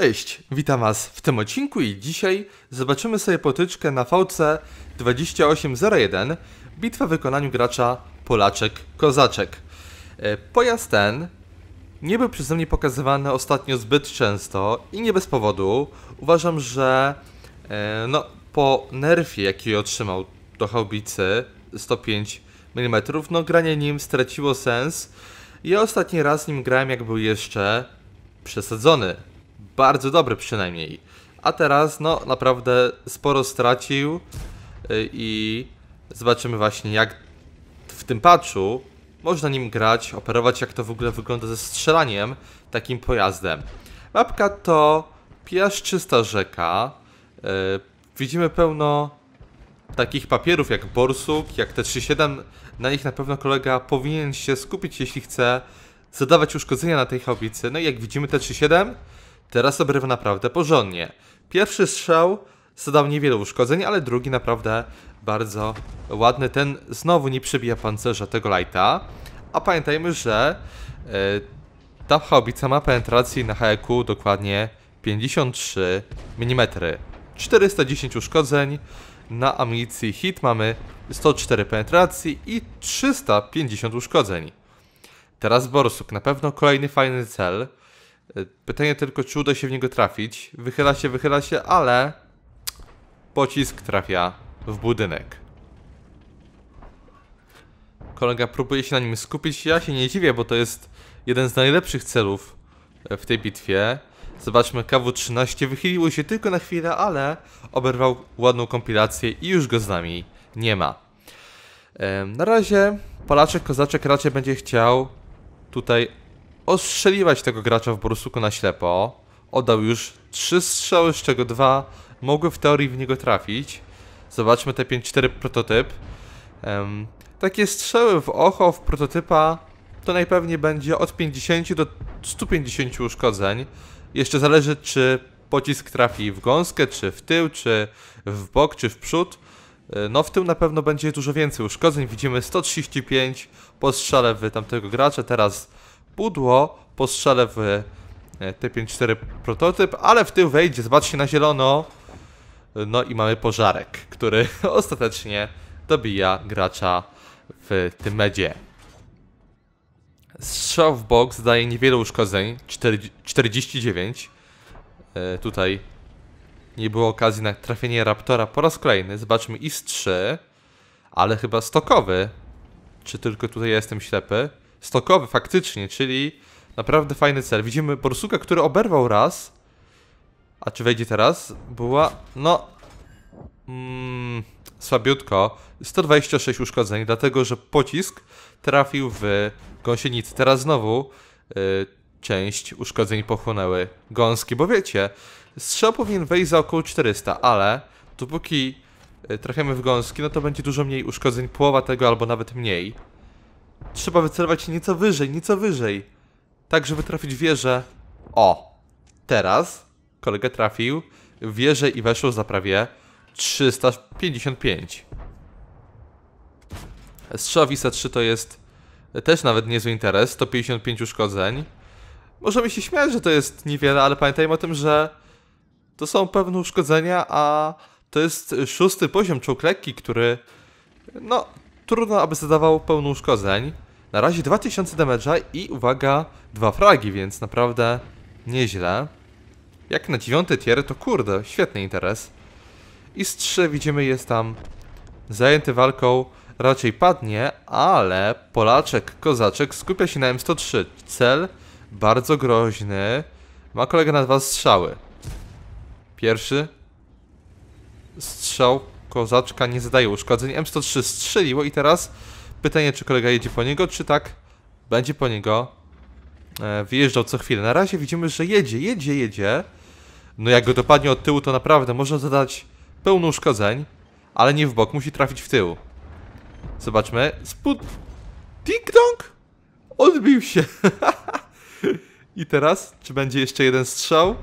Cześć, witam Was w tym odcinku i dzisiaj zobaczymy sobie potyczkę na VC 2801 Bitwa w wykonaniu gracza Polaczek-Kozaczek. E, pojazd ten nie był przeze mnie pokazywany ostatnio zbyt często i nie bez powodu. Uważam, że e, no, po nerfie jaki otrzymał do haubicy 105 mm, no granie nim straciło sens. Ja ostatni raz nim grałem jak był jeszcze przesadzony bardzo dobry przynajmniej. A teraz, no, naprawdę sporo stracił y, i zobaczymy właśnie, jak w tym patchu można nim grać, operować, jak to w ogóle wygląda ze strzelaniem takim pojazdem. Mapka to piaszczysta rzeka. Y, widzimy pełno takich papierów jak Borsuk, jak T37. Na nich na pewno kolega powinien się skupić, jeśli chce zadawać uszkodzenia na tej haubicy. No i jak widzimy T37 Teraz obrywa naprawdę porządnie. Pierwszy strzał zadał niewiele uszkodzeń, ale drugi naprawdę bardzo ładny. Ten znowu nie przebija pancerza tego lighta. A pamiętajmy, że yy, ta haubica ma penetrację na HEQ dokładnie 53 mm. 410 uszkodzeń, na amunicji hit mamy 104 penetracji i 350 uszkodzeń. Teraz borsuk, na pewno kolejny fajny cel. Pytanie tylko, czy uda się w niego trafić. Wychyla się, wychyla się, ale pocisk trafia w budynek. Kolega próbuje się na nim skupić. Ja się nie dziwię, bo to jest jeden z najlepszych celów e, w tej bitwie. Zobaczmy, KW-13 wychyliło się tylko na chwilę, ale oberwał ładną kompilację i już go z nami nie ma. E, na razie Polaczek Kozaczek raczej będzie chciał tutaj ostrzeliwać tego gracza w borsuku na ślepo. Oddał już trzy strzały, z czego dwa mogły w teorii w niego trafić. Zobaczmy te 5-4 prototyp. Um, takie strzały w ocho, w prototypa to najpewniej będzie od 50 do 150 uszkodzeń. Jeszcze zależy, czy pocisk trafi w gąskę, czy w tył, czy w bok, czy w przód. E, no w tym na pewno będzie dużo więcej uszkodzeń. Widzimy 135 po strzale w tamtego gracza, teraz pudło, postrzelę w e, T54 prototyp, ale w tył wejdzie, zobaczcie na zielono. No i mamy pożarek, który ostatecznie dobija gracza w tym medzie. Strzał w bok zdaje niewiele uszkodzeń, 49. E, tutaj nie było okazji na trafienie Raptora po raz kolejny. Zobaczmy IS-3, ale chyba stokowy. Czy tylko tutaj jestem ślepy? stokowy faktycznie, czyli naprawdę fajny cel. Widzimy Borsuka, który oberwał raz. A czy wejdzie teraz? Była, no... Mm, słabiutko. 126 uszkodzeń, dlatego że pocisk trafił w gąsienicy. Teraz znowu y, część uszkodzeń pochłonęły gąski, bo wiecie, strzał powinien wejść za około 400, ale dopóki y, trafiamy w gąski, no to będzie dużo mniej uszkodzeń, połowa tego albo nawet mniej. Trzeba wycelować nieco wyżej, nieco wyżej. Tak, żeby trafić wieżę. O! Teraz kolega trafił wieżę i weszło za prawie 355. Strzał Wisa 3 e to jest też nawet niezły interes, 155 uszkodzeń. Możemy się śmiać, że to jest niewiele, ale pamiętajmy o tym, że to są pewne uszkodzenia, a to jest szósty poziom czołg lekki, który no Trudno, aby zadawał pełną uszkodzeń. Na razie 2000 damage'a i uwaga, dwa fragi, więc naprawdę nieźle. Jak na dziewiąty tier, to kurde, świetny interes. I z widzimy jest tam zajęty walką, raczej padnie, ale Polaczek, Kozaczek skupia się na M103. Cel bardzo groźny, ma kolega na dwa strzały. Pierwszy strzał kozaczka nie zadaje uszkodzeń. M103 strzeliło i teraz pytanie, czy kolega jedzie po niego, czy tak będzie po niego e, wyjeżdżał co chwilę. Na razie widzimy, że jedzie, jedzie, jedzie. No jak go dopadnie od tyłu, to naprawdę można zadać pełno uszkodzeń, ale nie w bok, musi trafić w tył. Zobaczmy. Spód... Ding-dong! Odbił się. I teraz, czy będzie jeszcze jeden strzał?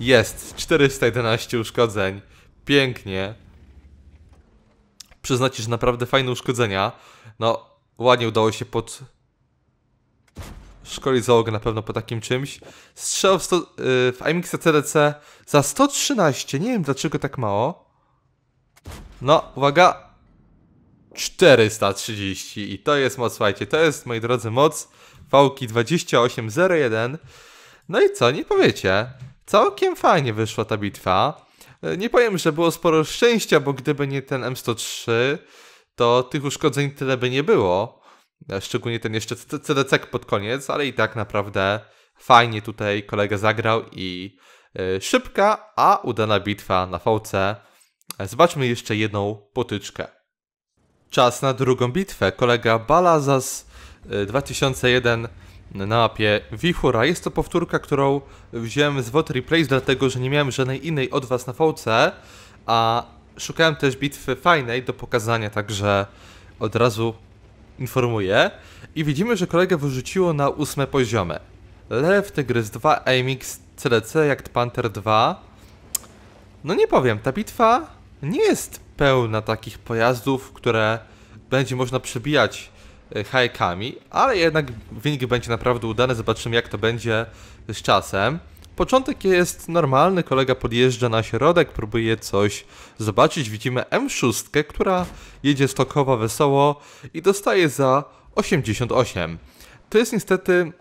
Jest, 411 uszkodzeń. Pięknie przyznać, że naprawdę fajne uszkodzenia. No, ładnie udało się pod... Szkolić załogę na pewno po takim czymś. Strzał w, sto... Y, w IMX CDC za 113. Nie wiem dlaczego tak mało. No, uwaga. 430 i to jest moc, słuchajcie, to jest, moi drodzy, moc Fałki 2801. No i co, nie powiecie? Całkiem fajnie wyszła ta bitwa. E, nie powiem, że było sporo szczęścia, bo gdyby nie ten M103, to tych uszkodzeń tyle by nie było. E, szczególnie ten jeszcze CDC pod koniec, ale i tak naprawdę fajnie tutaj kolega zagrał i e, szybka, a udana bitwa na VC. Zobaczmy jeszcze jedną potyczkę. Czas na drugą bitwę. Kolega Balazas 2001 na mapie Wichura. Jest to powtórka, którą wziąłem z WOT Replace, dlatego że nie miałem żadnej innej od was na fałce, a szukałem też bitwy fajnej do pokazania, także od razu informuję. I widzimy, że kolegę wyrzuciło na ósme poziomy. Lew, Tygrys 2, AMX, CLC, jak Panther 2. No nie powiem, ta bitwa nie jest pełna takich pojazdów, które będzie można przebijać E, hajkami, ale jednak wynik będzie naprawdę udany, zobaczymy jak to będzie z czasem. Początek jest normalny, kolega podjeżdża na środek, próbuje coś zobaczyć. Widzimy M6, która jedzie stokowa wesoło i dostaje za 88. To jest niestety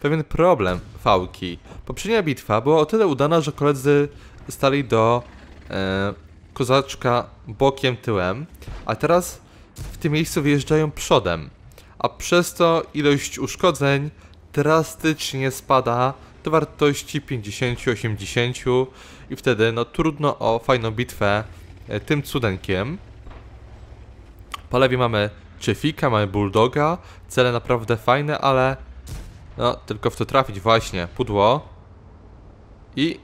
pewien problem fałki. Poprzednia bitwa była o tyle udana, że koledzy stali do e, kozaczka bokiem, tyłem, a teraz w tym miejscu wyjeżdżają przodem a przez to ilość uszkodzeń drastycznie spada do wartości 50-80 i wtedy no trudno o fajną bitwę e, tym cudenkiem. Po lewej mamy Chefika, mamy Bulldoga, cele naprawdę fajne, ale no tylko w to trafić właśnie, pudło i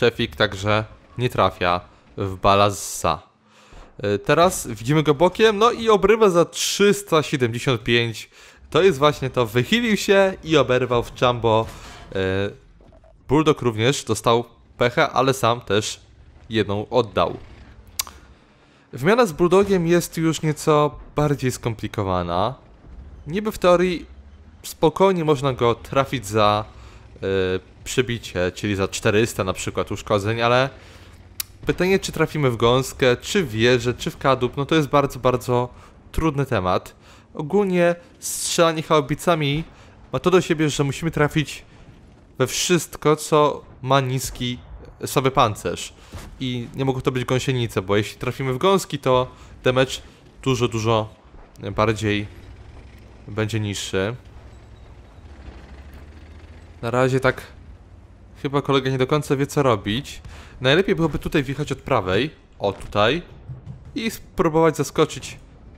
Chefik także nie trafia w Balazsa. E, teraz widzimy go bokiem, no i obrywa za 375. To jest właśnie to, wychylił się i oberwał w jumbo. E, Bulldog również dostał pecha, ale sam też jedną oddał. Wymiana z Bulldogiem jest już nieco bardziej skomplikowana. Niby w teorii spokojnie można go trafić za yy, czyli za 400 na przykład uszkodzeń, ale Pytanie, czy trafimy w gąskę, czy w wieżę, czy w kadłub, no to jest bardzo, bardzo trudny temat. Ogólnie strzelanie chałbicami ma to do siebie, że musimy trafić we wszystko, co ma niski sobie pancerz. I nie mogą to być gąsienice, bo jeśli trafimy w gąski, to damage dużo, dużo bardziej będzie niższy. Na razie tak Chyba kolega nie do końca wie co robić. Najlepiej byłoby tutaj wjechać od prawej. O, tutaj. I spróbować zaskoczyć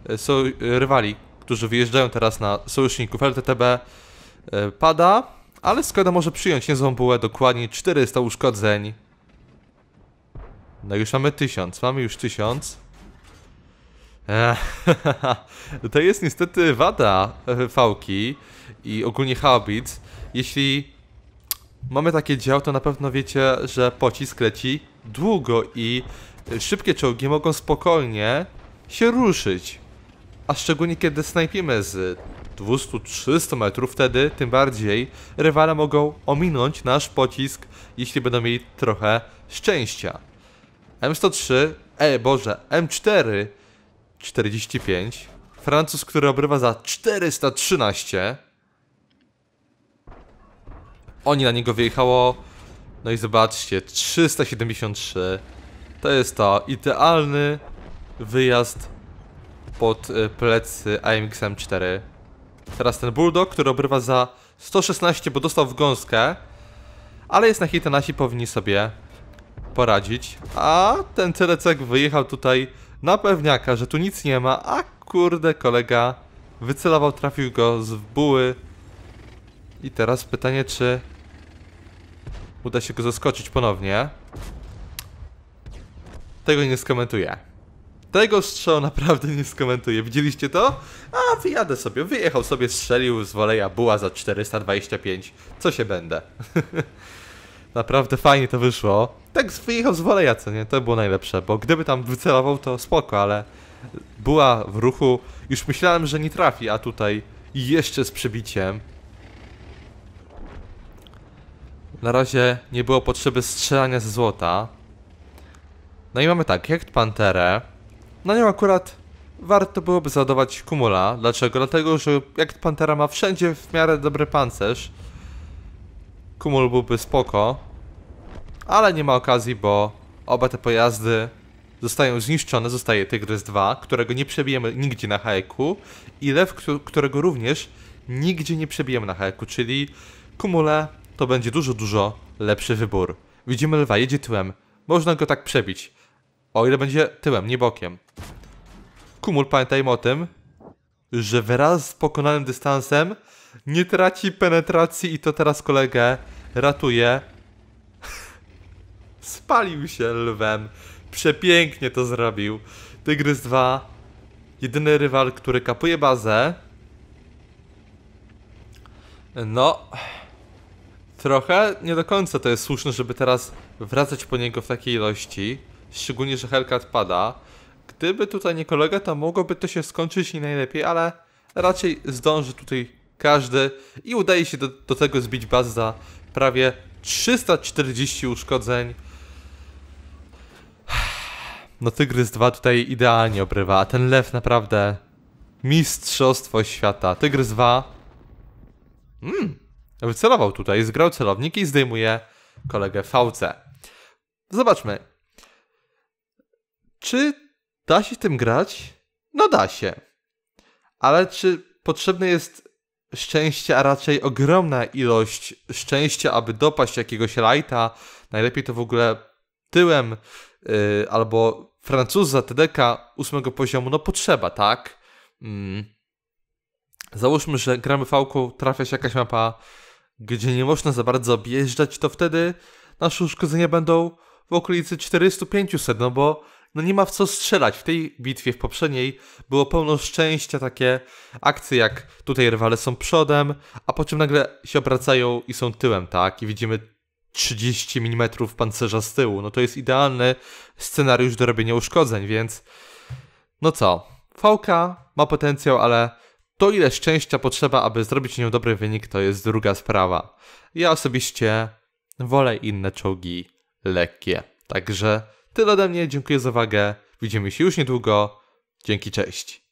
e, so e, rywali, którzy wyjeżdżają teraz na sojuszników LTTB. E, pada, ale Skoda może przyjąć niezłą bułę, dokładnie 400 uszkodzeń. No już mamy 1000, mamy już 1000. to jest niestety wada fałki i ogólnie Hobbit. Jeśli mamy takie dział, to na pewno wiecie, że pocisk leci długo i szybkie czołgi mogą spokojnie się ruszyć. A szczególnie kiedy snajpimy z 200-300 metrów, wtedy tym bardziej rywale mogą ominąć nasz pocisk, jeśli będą mieli trochę szczęścia. M103, e Boże, M4, 45, Francuz, który obrywa za 413, oni na niego wyjechało. No i zobaczcie, 373. To jest to idealny wyjazd pod e, plecy AMX M4. Teraz ten Bulldog, który obrywa za 116, bo dostał w gąskę. Ale jest na hita, nasi powinni sobie poradzić. A ten telecek wyjechał tutaj na pewniaka, że tu nic nie ma. A kurde, kolega wycelował, trafił go z buły. I teraz pytanie, czy uda się go zaskoczyć ponownie, tego nie skomentuję. Tego strzał naprawdę nie skomentuję. Widzieliście to? A, wyjadę sobie. Wyjechał sobie, strzelił z woleja buła za 425. Co się będę? naprawdę fajnie to wyszło. Tak wyjechał z woleja, co nie? To było najlepsze, bo gdyby tam wycelował, to spoko, ale była w ruchu. Już myślałem, że nie trafi, a tutaj jeszcze z przebiciem. Na razie nie było potrzeby strzelania ze złota. No i mamy tak, jak Panterę. Na no nią akurat warto byłoby załadować kumula. Dlaczego? Dlatego, że jak Pantera ma wszędzie w miarę dobry pancerz. Kumul byłby spoko. Ale nie ma okazji, bo oba te pojazdy zostają zniszczone. Zostaje Tygrys 2, którego nie przebijemy nigdzie na hajku. I Lew, którego również nigdzie nie przebijemy na hajku, czyli kumule to będzie dużo, dużo lepszy wybór. Widzimy lwa, jedzie tyłem. Można go tak przebić. O ile będzie tyłem, nie bokiem. Kumul, pamiętajmy o tym, że wraz z pokonanym dystansem nie traci penetracji i to teraz kolegę ratuje. Spalił się lwem. Przepięknie to zrobił. Tygrys 2. Jedyny rywal, który kapuje bazę. No trochę nie do końca to jest słuszne, żeby teraz wracać po niego w takiej ilości. Szczególnie, że Hellcat pada. Gdyby tutaj nie kolega, to mogłoby to się skończyć nie najlepiej, ale raczej zdąży tutaj każdy i udaje się do, do tego zbić baz za prawie 340 uszkodzeń. No Tygrys 2 tutaj idealnie obrywa, a ten lew naprawdę mistrzostwo świata. Tygrys 2 Mmm. Wycelował tutaj, zgrał celownik i zdejmuje kolegę VC. Zobaczmy. Czy da się tym grać? No da się. Ale czy potrzebne jest szczęście, a raczej ogromna ilość szczęścia, aby dopaść jakiegoś lajta? Najlepiej to w ogóle tyłem yy, albo Francuza TDK ósmego poziomu. No potrzeba, tak? Mm. Załóżmy, że gramy fałką, trafia się jakaś mapa gdzie nie można za bardzo objeżdżać, to wtedy nasze uszkodzenia będą w okolicy 400-500, no bo no nie ma w co strzelać. W tej bitwie, w poprzedniej, było pełno szczęścia, takie akcje jak tutaj rywale są przodem, a po czym nagle się obracają i są tyłem, tak? I widzimy 30 mm pancerza z tyłu. No to jest idealny scenariusz do robienia uszkodzeń, więc no co? VK ma potencjał, ale to ile szczęścia potrzeba, aby zrobić nią dobry wynik, to jest druga sprawa. Ja osobiście wolę inne czołgi lekkie. Także tyle ode mnie, dziękuję za uwagę. Widzimy się już niedługo. Dzięki, cześć.